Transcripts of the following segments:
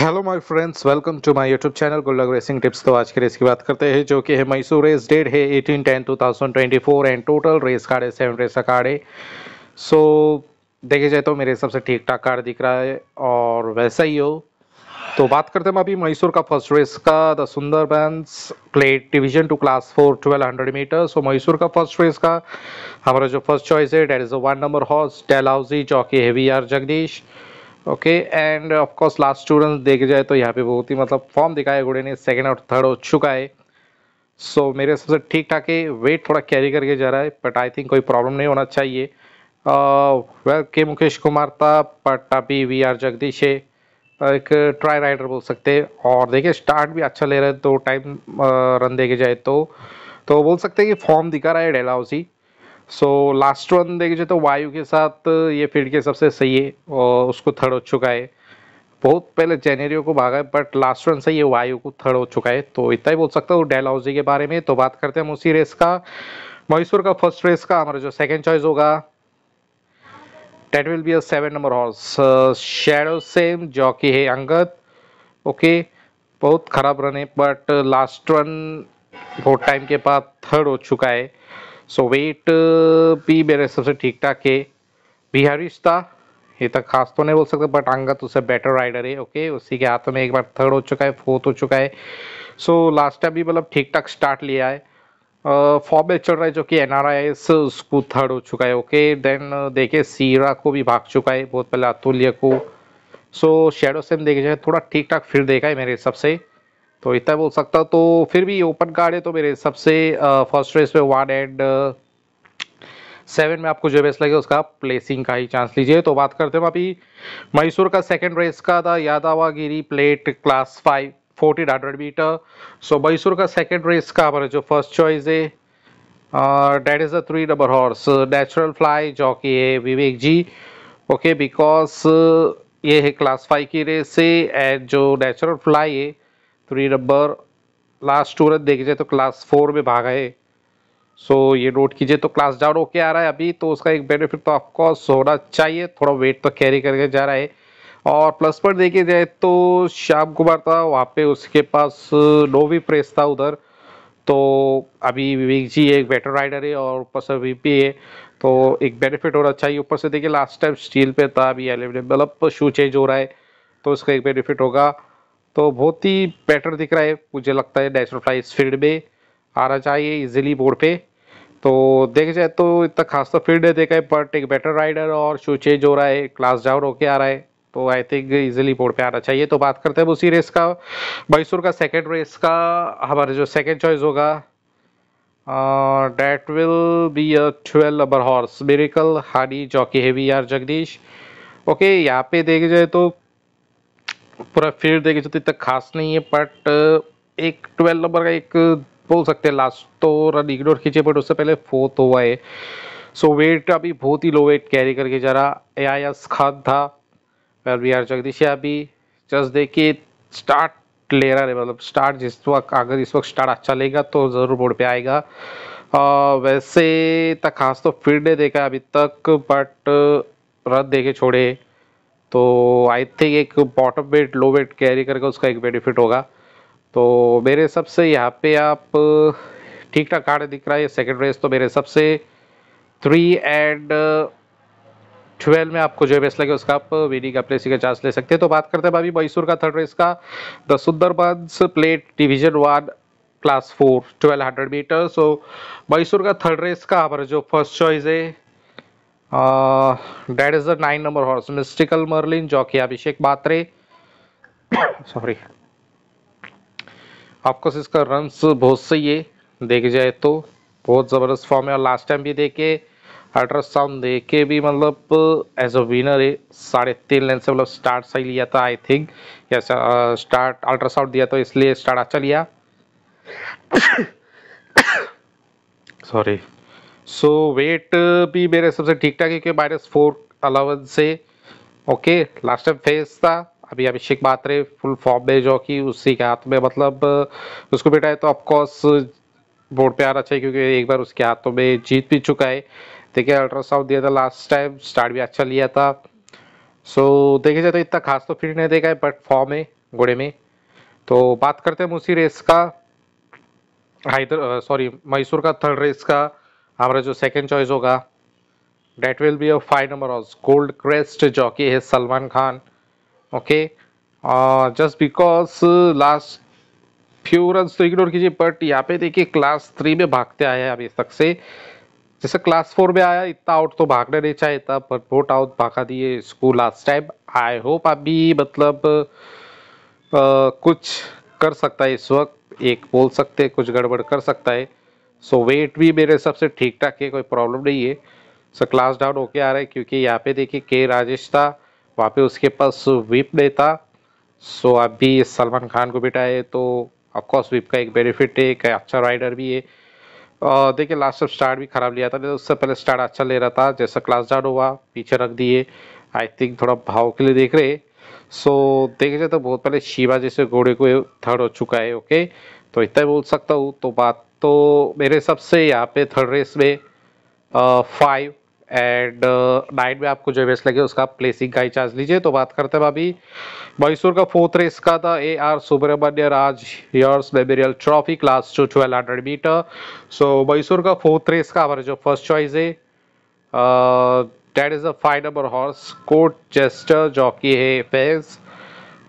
Hello my friends welcome to my YouTube channel गोल्डक racing tips तो आज के रेस की बात करते हैं जो कि है मैसूर रेस डेट है 18 ten 2024 and total race card है सेवन रेस का कार्ड है सो देखे जाए तो मेरे हिसाब से ठीक ठाक कार्ड दिख रहा है और वैसा ही हो तो बात करते हैं अभी मैसूर का फर्स्ट रेस का the Sundarbans plate division two class four twelve hundred metre so Mysore का फर्स्ट रेस का हमारा जो फर्स्ट चॉइस है that is one number horse Dalhousie jockey हेवी R Jagdish okay and of course last स्टूडेंट देखे जाए तो यहाँ पे बहुत ही मतलब फॉर्म दिखाया घोड़े ने सेकेंड और थर्ड हो चुका है सो so, मेरे हिसाब से ठीक ठाक है वेट थोड़ा कैरी करके जा रहा है बट आई थिंक कोई प्रॉब्लम नहीं होना चाहिए वेल के मुकेश कुमार था बट अभी वी आर जगदीश है एक ट्राई राइडर बोल सकते हैं और देखिए स्टार्ट भी अच्छा ले रहे हैं तो टाइम रन uh, देखे जाए तो तो बोल सकते हैं कि फॉर्म दिखा रहा है डेलाउसी सो लास्ट वन देखे तो वायु के साथ ये फील्ड के सबसे सही है और उसको थर्ड हो चुका है बहुत पहले जेनेरियो को भागा है बट लास्ट रन से ये वायु को थर्ड हो चुका है तो इतना ही बोल सकता हूँ डेलहाउजी के बारे में तो बात करते हैं हम उसी रेस का मैसूर का फर्स्ट रेस का हमारा जो सेकेंड चॉइस होगा that will be a seven number horse shadow same jockey है अंगद ओके बहुत खराब रन है बट लास्ट रन बहुत टाइम के बाद थर्ड हो चुका है सो वेट uh, भी मेरे हिसाब से ठीक ठाक है बिहारी था ये तक तो खास तो नहीं बोल सकते बट अंगत तो उससे बेटर राइडर है ओके उसी के हाथ में एक बार थर्ड हो चुका है फोर्थ हो चुका है सो लास्ट टाइम भी मतलब ठीक ठाक स्टार्ट लिया है फॉर्म uh, बेच चल रहा है जो कि एन आर आई एस उसको थर्ड हो चुका है ओके देन uh, देखिए सीरा को भी भाग चुका है बहुत पहले अतुल्य को सो शेडो सेम देखे जाए थोड़ा ठीक ठाक फिर देखा है मेरे हिसाब से तो इतना बोल सकता तो फिर भी ओपन कार्ड है तो मेरे सबसे फर्स्ट रेस पे वन एंड सेवन में आपको जो बेस्ट लगे उसका प्लेसिंग का ही चांस लीजिए तो बात करते हैं अभी मैसूर का सेकेंड रेस का था Yadavagiri plate class five fourteen hundred metre so Mysore का सेकेंड रेस का हमारा जो फर्स्ट चॉइस है that is a three number horse natural fly jockey है विवेक जी ओके बिकॉज ये है क्लास फाइव की रेस से एंड जो नेचुरल फ्लाई है थ्री नंबर लास्ट टूरत देखे जाए तो क्लास फोर में भाग है सो so, ये नोट कीजिए तो क्लास डाउन होके आ रहा है अभी तो उसका एक बेनिफिट तो आपको होना चाहिए थोड़ा वेट तो कैरी करके जा रहा है और प्लस पर देखे जाए तो श्याम कुमार था वहाँ पे उसके पास नोवी प्रेस था उधर तो अभी विवेक जी एक बेटर राइडर है और ऊपर से वी पी है तो एक बेनिफिट होना चाहिए ऊपर से देखिए लास्ट टाइम स्टील पर था अभी एल्यूमिनियम मतलब शू चेंज हो रहा है तो उसका एक बेनिफिट होगा तो बहुत ही बेटर दिख रहा है मुझे लगता है नेचुरल फ्लाई इस फील्ड में आना चाहिए इजीली बोर्ड पे तो देखा जाए तो इतना खास तो फील्ड नहीं देखा है बट एक बेटर राइडर और शो चेंज हो रहा है क्लास डाउन होके आ रहा है तो आई थिंक इजीली बोर्ड पे आना चाहिए तो बात करते हैं उसी रेस का मैसूर का सेकेंड रेस का हमारे जो सेकेंड चॉइस होगा that will be a twelve number horse miracle honey jockey हैवी यार जगदीश ओके यहाँ पे देखे जाए तो पूरा फील्ड देखे तो इतना खास नहीं है बट uh, एक ट्वेल्व नंबर का एक uh, बोल सकते हैं लास्ट तो रन इग्नोर खींचे बट उससे पहले फोर्थ हुआ है सो वेट अभी बहुत ही लो वेट कैरी करके जा रहा ए आई एस खान था वेल बी आर जगदीश अभी जस्ट देखिए स्टार्ट ले रहा है मतलब स्टार्ट जिस वक्त अगर इस वक्त स्टार्ट अच्छा लेगा तो ज़रूर बोर्ड पे आएगा आ, uh, वैसे तक खास तो फील्ड ने देखा अभी तक बट रन देखे छोड़े तो आई थिंक एक bottom weight low weight carry करके उसका एक बेनिफिट होगा तो मेरे हिसाब से यहाँ पे आप ठीक ठाक कार्ड दिख रहा है सेकेंड रेस तो मेरे हिसाब से थ्री एंड ट्वेल्व में आपको जो बेस्ट लगे उसका आप विनिंग अपलेसी का चांस ले सकते हैं तो बात करते हैं भाभी मैसूर का थर्ड रेस का the Sundarbans plate division one class four twelve hundred metre so Mysore का थर्ड रेस का हमारा जो फर्स्ट चॉइस है that is the nine number horse mystical merlin jockey Abhishek batre sorry आपको इसका रन्स बहुत सही है देख जाए तो बहुत ज़बरदस्त फॉर्म है और लास्ट टाइम भी देखे अल्ट्रासाउंड दे के भी मतलब एज अ विनर है साढ़े तीन लेंथ से मतलब स्टार्ट सही लिया था आई थिंक या स्टार्ट अल्ट्रासाउंड दिया तो इसलिए स्टार्ट अच्छा लिया सॉरी सो वेट uh, भी मेरे हिसाब से ठीक ठाक है क्योंकि माइनस फोर अलेवन से ओके लास्ट टाइम फेस था अभी अभिषेक मात्रे फुल फॉर्म में जो कि उसी के हाथ में मतलब uh, उसको बेटा है तो ऑफकोर्स बोर्ड uh, पे आना चाहिए क्योंकि एक बार उसके हाथों में जीत भी चुका है देखिए अल्ट्रासाउंड दिया था लास्ट टाइम स्टार्ट भी अच्छा लिया था सो देखे जाए तो इतना खास तो फिर नहीं देखा है बट फॉर्म है घोड़े में तो बात करते हैं उसी रेस का हैदर सॉरी मैसूर का थर्ड रेस का हमारा जो सेकेंड चॉइस होगा that will be a five number ऑज गोल्ड क्रेस्ट जॉकी है Salman Khan okay just because last few run तो इग्नोर कीजिए बट यहाँ पे देखिए क्लास थ्री में भागते आए हैं अभी तक से जैसे क्लास फोर में आया इतना आउट तो भागना नहीं चाहिए था बट बोट आउट भागा दिए इसको लास्ट टाइम आई होप अभी मतलब आ, uh, कुछ कर सकता है इस वक्त एक बोल सकते कुछ गड़बड़ कर सकता है सो वेट भी मेरे हिसाब से ठीक ठाक है कोई प्रॉब्लम नहीं है सो क्लास डाउन होके आ रहा है क्योंकि यहाँ पे देखिए के राजेश था वहाँ पे उसके पास विप नहीं था सो अभी सलमान खान को बिठाए तो अफकोर्स विप का एक बेनिफिट है एक अच्छा राइडर भी है और देखिए लास्ट टाइम स्टार्ट भी ख़राब लिया था नहीं तो उससे पहले स्टार्ट अच्छा ले रहा था जैसा क्लास डाउन हुआ पीछे रख दिए आई थिंक थोड़ा भाव के लिए देख रहे सो देखे जाए तो बहुत पहले शिवा जैसे घोड़े को थर्ड हो चुका है ओके तो इतना बोल सकता हूँ तो बात तो मेरे हिसाब से यहाँ पे थर्ड रेस में फाइव एंड नाइन में आपको जो रेस लगे उसका प्लेसिंग का ही चार्ज लीजिए तो बात करते हैं अभी मैसूर का फोर्थ रेस का था A R Subramanya Raj Urs memorial trophy class two twelve hundred metre so Mysore का फोर्थ रेस का हमारा जो फर्स्ट चॉइस है that is a five number horse court jester jockey है फेज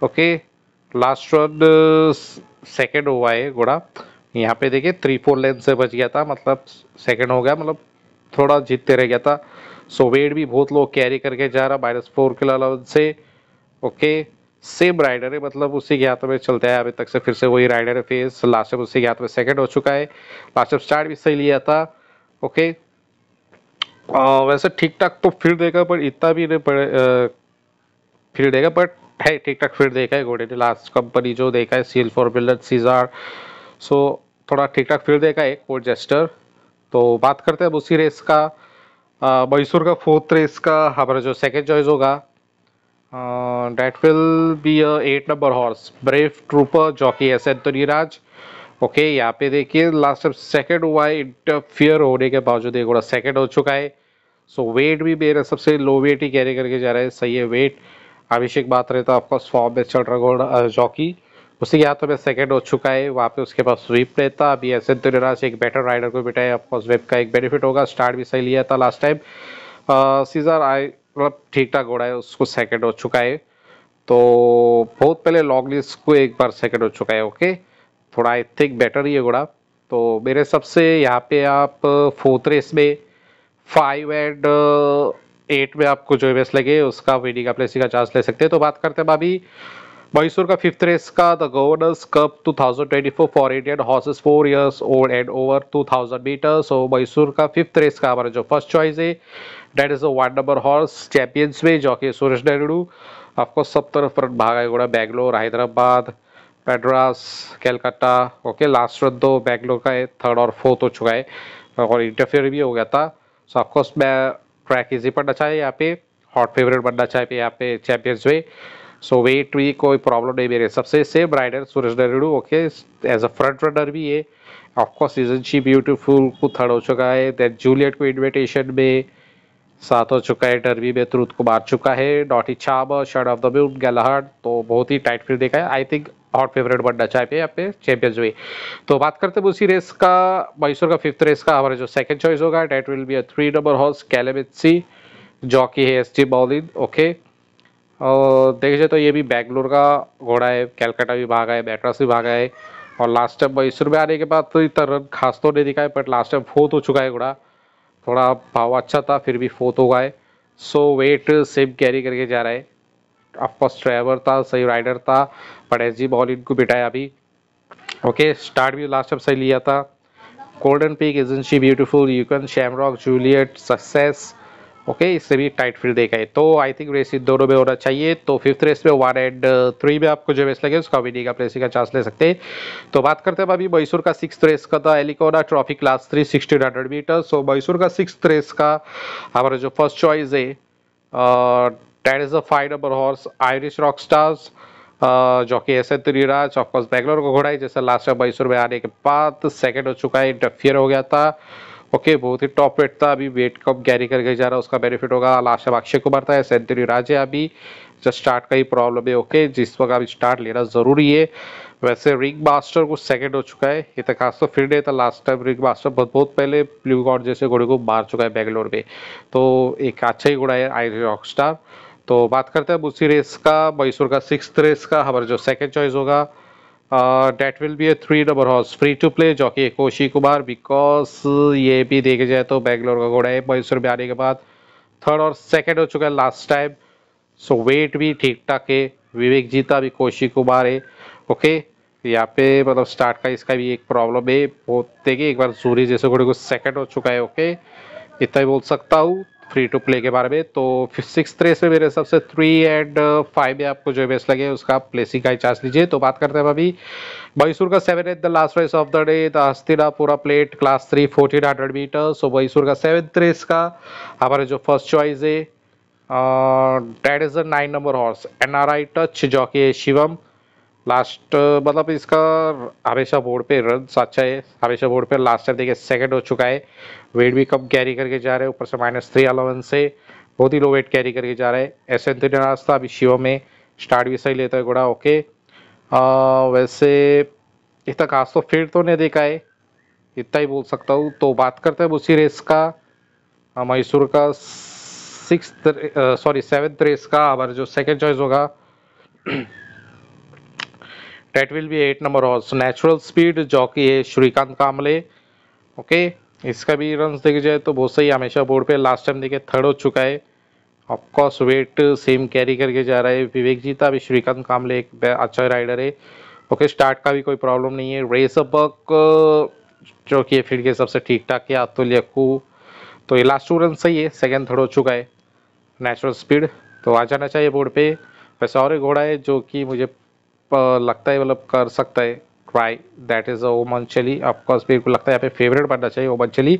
ओके लास्ट रन सेकेंड हुआ है घोड़ा यहाँ पे देखिए थ्री फोर लेंथ से बच गया था मतलब सेकंड हो गया मतलब थोड़ा जीतते रह गया था सो वेट भी बहुत लोग कैरी करके जा रहा माइनस फोर के अलेवन से ओके सेम राइडर है मतलब उसी के हाथ में चलता है अभी तक से फिर से वही राइडर है फेस लास्ट टाइम उसी के हाथ में सेकेंड हो चुका है लास्ट टाइम स्टार्ट भी सही लिया था ओके आ, वैसे ठीक ठाक तो फिर देगा पर इतना भी नहीं पड़े फिर देगा बट है ठीक ठाक फिर देखा है घोड़े ने लास्ट कंपनी जो देखा है seal for builder Caesar so थोड़ा ठीक ठाक फील्ड देगा एक पोर्ट जेस्टर तो बात करते हैं अब उसी रेस का मैसूर का फोर्थ रेस का हमारा जो सेकेंड चॉइस होगा that will be a eight number horse brave trooper jockey S Antony Raj okay यहाँ पे देखिए लास्ट टाइम सेकेंड हुआ है इंटरफियर होने के बावजूद एक बड़ा सेकेंड हो चुका है सो so, वेट भी मेरा सबसे लो वेट ही कैरी करके जा रहा है सही है वेट अभिषेक बात रहे तो आपका फॉर्म में चल रहा घोड़ा जॉकी उसी के हाथों में सेकेंड हो चुका है वहाँ पे उसके पास स्वीप रहता अभी ऐसे से तो एक बेटर राइडर को बिठाए ऑफकोर्स वेब का एक बेनिफिट होगा स्टार्ट भी सही लिया था लास्ट टाइम सीजर आई मतलब ठीक ठाक घोड़ा है उसको सेकेंड हो चुका है तो बहुत पहले लॉगलिस को एक बार सेकेंड हो चुका है ओके थोड़ा आई थिंक बेटर ही है घोड़ा तो मेरे हिसाब से यहाँ पे आप फोर्थ रेस में फाइव एंड एट में आपको जो बेस लगे उसका वेडिंग का प्लेसिंग का चांस ले सकते हैं तो बात करते हैं अभी मैसूर का फिफ्थ रेस का the governor's cup 2024 for Indian horses four years old and over 2000 metre so Mysore का फिफ्थ रेस का हमारा जो फर्स्ट चॉइस है that is a one number horse champions में जो कि सुरेश नेहरू आपको सब तरफ रन भागा Bangalore Hyderabad Madras Calcutta okay last run दो बैंगलोर का थर्ड और फोर्थ हो चुका है और इंटरफेयर भी हो गया था सो ऑफकोर्स मैं ट्रैक इजी पढ़ना चाहिए यहाँ पे हॉट फेवरेट बनना चाहिए यहाँ पे चैंपियंस में सो वेट भी कोई प्रॉब्लम नहीं मेरे सबसे सेम राइडर सुरेश दरेडू okay as a front runner भी है ऑफकोर्स सीजन शी ब्यूटिफुल को थर्ड हो चुका है देन जूलियट को इन्विटेशन में साथ हो चुका है टर्वी में त्रुत को मार चुका है ही छाम शर्ट ऑफ द मून गैलहट तो बहुत ही टाइट फिर देखा है आई थिंक हॉट फेवरेट बनना चाहिए पे चैंपियंस में तो बात करते हैं उसी रेस का मैसूर का फिफ्थ रेस का हमारे जो सेकंड चॉइस होगा that will be a three number horse कैलेमिसी जॉकी है एस टी बॉलिन ओके okay? और देखे जाए तो ये भी बैंगलोर का घोड़ा है कैलकाटा भी भागा है बैटरस भी भागा है और लास्ट टाइम मैसूर में आने के बाद तो इतना रन खास तो नहीं दिखा है बट लास्ट टाइम फोर्थ हो चुका है घोड़ा थोड़ा भाव अच्छा था फिर भी फोर्थ हो गया है सो वेट सेम कैरी करके जा रहा है ऑफकोर्स ड्राइवर था सही राइडर था बट एस जी बॉल इनको बिठाया अभी ओके स्टार्ट भी लास्ट टाइम सही लिया था golden peak agency beautiful you can shamrock Juliet success okay okay, इससे भी टाइट फील्ड देखा है तो आई थिंक रेस दोनों में होना चाहिए तो फिफ्थ रेस में वन एंड थ्री में आपको जो रेस लगे उसका विनिंग आप रेसिंग का चांस ले सकते हैं तो बात करते हैं अभी मैसूर का सिक्स रेस का था एलिकोना trophy class three sixteen hundred metre so Mysore का सिक्स रेस का हमारा जो फर्स्ट चॉइस है that is a five number horse Irish rock stars जो कि S N Triraj of course Bangalore को घोड़ा है जैसे लास्ट टाइम मैसूर में आने के बाद सेकेंड हो चुका है इंटरफियर हो गया था ओके बहुत ही टॉप वेट था अभी वेट कब कैरी करके जा रहा है उसका बेनिफिट होगा लास्ट अब अक्षय कुमार था सेंचुरी राज है अभी जस्ट स्टार्ट का ही प्रॉब्लम है ओके जिस वक्त अभी स्टार्ट लेना ज़रूरी है वैसे रिंग मास्टर को सेकंड हो चुका है ये तो खास तो फिर नहीं था लास्ट टाइम रिंग मास्टर बहुत बहुत पहले ब्लू गॉड जैसे घोड़े को मार चुका है बैंगलोर में तो एक अच्छा ही घोड़ा है आई रॉक स्टार तो बात करते हैं उसी रेस का मैसूर का सिक्स रेस का हमारा जो सेकेंड चॉइस होगा that will be a three dubber horse free to play play Koshi Kumar because ये भी देखे जाए तो बैंगलोर का घोड़ा है बाईस में आने के बाद थर्ड और सेकेंड हो चुका है लास्ट टाइम सो वेट भी ठीक ठाक है विवेक जीता भी कोशी कुमार है ओके यहाँ पे मतलब स्टार्ट का इसका भी एक प्रॉब्लम है बहुत देखिए एक बार सूरी जैसे घोड़े को सेकेंड हो चुका है ओके इतना ही बोल सकता हूँ फ्री टू प्ले के बारे में तो सिक्स रेस में मेरे हिसाब से थ्री एंड फाइव में आपको जो बेस्ट लगे उसका प्लेसिंग का चार्ज चांस लीजिए तो बात करते हैं अभी मैसूर का seven at the last race of the day the पूरा plate class three fourteen hundred metre so Mysore का सेवन रेस का हमारे जो फर्स्ट चॉइस है that is a nine number horse N R I touch jockey Shivam last uh, मतलब इसका हमेशा board पे रन अच्छा है हमेशा बोर्ड पे लास्ट टाइम देखिए सेकंड हो चुका है वेट भी कम कैरी करके जा रहे हैं ऊपर से माइनस थ्री अलेवन से बहुत ही लो वेट कैरी करके जा रहा है ऐसे एन थ्री रास्ता अभी शिवो में स्टार्ट भी सही लेता है घोड़ा ओके आ, वैसे इतना खास तो फिर तो नहीं देखा है इतना ही बोल सकता हूँ तो बात करते हैं उसी रेस का मैसूर का सिक्स सॉरी सेवन्थ रेस का हमारा जो सेकेंड चॉइस होगा that will be eight number horse natural speed जो कि है श्रीकांत कामले ओके इसका भी रन देखा जाए तो बहुत सही हमेशा बोर्ड पे लास्ट टाइम देखिए थर्ड हो चुका है ऑफकोर्स वेट सेम कैरी करके जा रहा है विवेक जीता अभी श्रीकांत कामले एक अच्छा राइडर है ओके स्टार्ट का भी कोई प्रॉब्लम नहीं है रेस बक जो कि फील्ड के सबसे ठीक ठाक है अतुल यकू तो ये लास्ट टू रन सही है सेकेंड थर्ड हो चुका है नेचुरल स्पीड तो आ जाना चाहिए बोर्ड पे वैसे और एक घोड़ा है जो कि मुझे लगता है मतलब कर सकता है ट्राई दैट इज़ ओमन चली ऑफकोर्स मेरे को लगता है यहाँ पे फेवरेट बनना चाहिए ओमन चली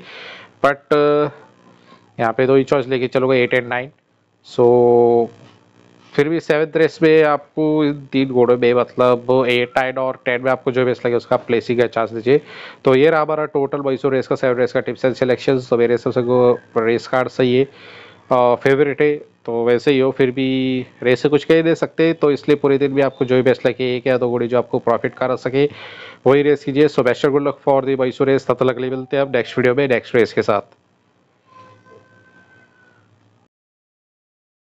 बट यहाँ पे दो ही चॉइस लेके चलोगे एट एंड नाइन सो फिर भी सेवन्थ रेस में आपको तीन घोड़े में मतलब एट नाइन और टेन में आपको जो बेस्ट लगे उसका प्लेसिंग का चांस दीजिए तो ये रहा हमारा टोटल मैसूर रेस का सेवन रेस का टिप्स एंड सिलेक्शन तो मेरे सबसे रेस कार्ड सही है फेवरेट है तो वैसे ही हो फिर भी रेस से कुछ कह दे सकते तो इसलिए पूरे दिन भी आपको जो भी बेस्ट लगे एक या दो घोड़ी जो आपको प्रॉफिट करा सके वही रेस कीजिए so best good luck for the बाईसो रेस तब तक अगले मिलते हैं अब नेक्स्ट वीडियो में नेक्स्ट रेस के साथ